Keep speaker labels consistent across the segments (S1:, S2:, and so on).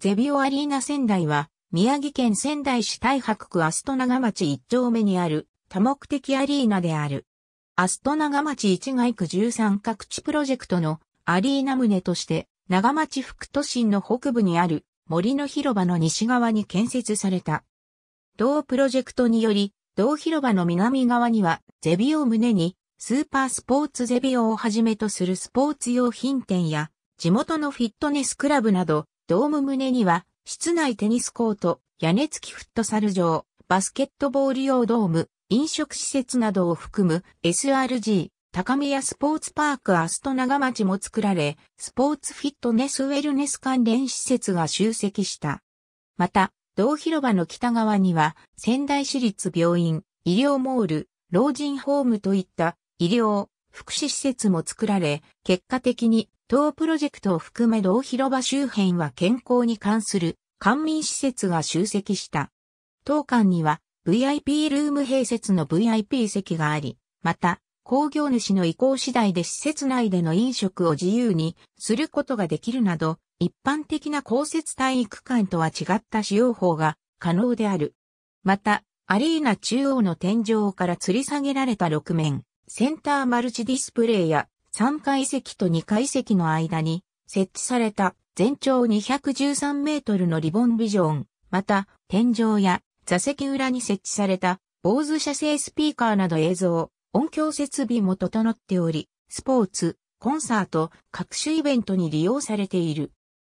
S1: ゼビオアリーナ仙台は、宮城県仙台市太白区アスト長町一丁目にある多目的アリーナである。アスト長町一街区13各地プロジェクトのアリーナ棟として、長町副都心の北部にある森の広場の西側に建設された。同プロジェクトにより、同広場の南側には、ゼビオ棟に、スーパースポーツゼビオをはじめとするスポーツ用品店や、地元のフィットネスクラブなど、ドーム胸には、室内テニスコート、屋根付きフットサル場、バスケットボール用ドーム、飲食施設などを含む SRG、高宮スポーツパークアスト長町も作られ、スポーツフィットネスウェルネス関連施設が集積した。また、同広場の北側には、仙台市立病院、医療モール、老人ホームといった医療、福祉施設も作られ、結果的に当プロジェクトを含め同広場周辺は健康に関する官民施設が集積した。当館には VIP ルーム併設の VIP 席があり、また、工業主の意向次第で施設内での飲食を自由にすることができるなど、一般的な公設体育館とは違った使用法が可能である。また、アリーナ中央の天井から吊り下げられた6面、センターマルチディスプレイや3階席と2階席の間に設置された全長213メートルのリボンビジョン、また天井や座席裏に設置された坊主車精スピーカーなど映像、音響設備も整っており、スポーツ、コンサート、各種イベントに利用されている。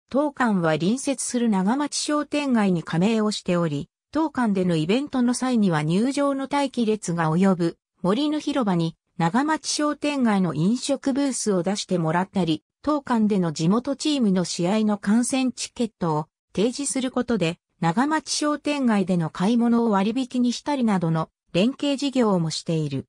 S1: 当館は隣接する長町商店街に加盟をしており、当館でのイベントの際には入場の待機列が及ぶ森の広場に長町商店街の飲食ブースを出してもらったり、当館での地元チームの試合の観戦チケットを提示することで、長町商店街での買い物を割引にしたりなどの連携事業もしている。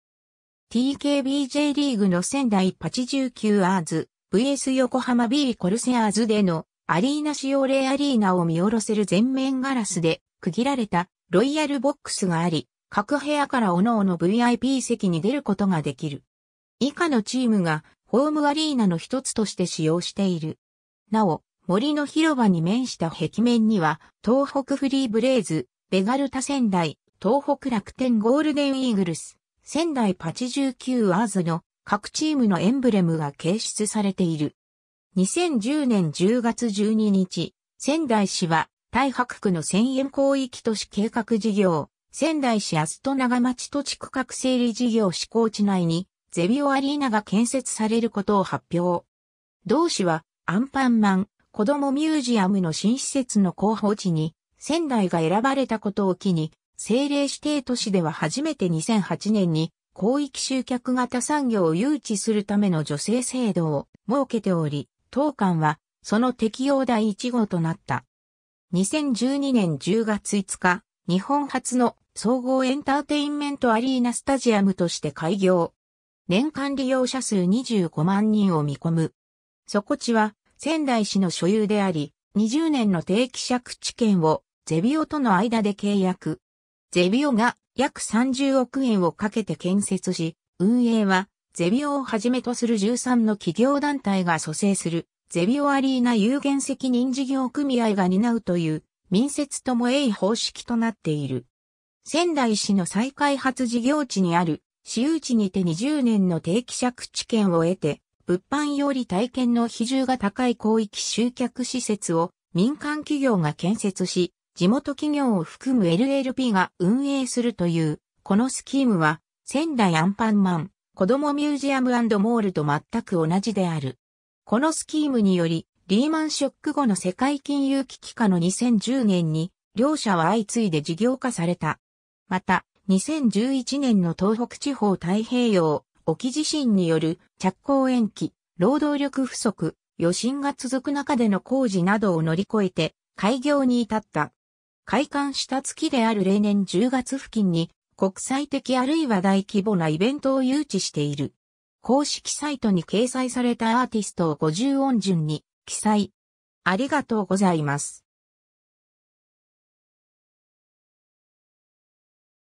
S1: TKBJ リーグの仙台89アーズ VS 横浜 B コルセアーズでのアリーナ使用例アリーナを見下ろせる全面ガラスで区切られたロイヤルボックスがあり、各部屋から各々 VIP 席に出ることができる。以下のチームがホームアリーナの一つとして使用している。なお、森の広場に面した壁面には、東北フリーブレイズ、ベガルタ仙台、東北楽天ゴールデンイーグルス、仙台89アーズの各チームのエンブレムが掲出されている。2010年10月12日、仙台市は、大白区の千円広域都市計画事業、仙台市安戸長町土地区画整理事業施行地内に、ゼビオアリーナが建設されることを発表。同市は、アンパンマン、子供ミュージアムの新施設の候補地に、仙台が選ばれたことを機に、政令指定都市では初めて2008年に、広域集客型産業を誘致するための助成制度を設けており、当館は、その適用第1号となった。2012年10月5日、日本初の総合エンターテインメントアリーナスタジアムとして開業。年間利用者数25万人を見込む。底地は仙台市の所有であり、20年の定期借地権をゼビオとの間で契約。ゼビオが約30億円をかけて建設し、運営はゼビオをはじめとする13の企業団体が蘇生するゼビオアリーナ有限責任事業組合が担うという民設とも営方式となっている。仙台市の再開発事業地にある、私有地にて20年の定期借地権を得て、物販より体験の比重が高い広域集客施設を民間企業が建設し、地元企業を含む LLP が運営するという、このスキームは、仙台アンパンマン、子供ミュージアムモールと全く同じである。このスキームにより、リーマンショック後の世界金融危機下の2010年に、両社は相次いで事業化された。また、2011年の東北地方太平洋、沖地震による着工延期、労働力不足、余震が続く中での工事などを乗り越えて、開業に至った。開館した月である例年10月付近に、国際的あるいは大規模なイベントを誘致している。公式サイトに掲載されたアーティストを50音順に記載。ありがとうございます。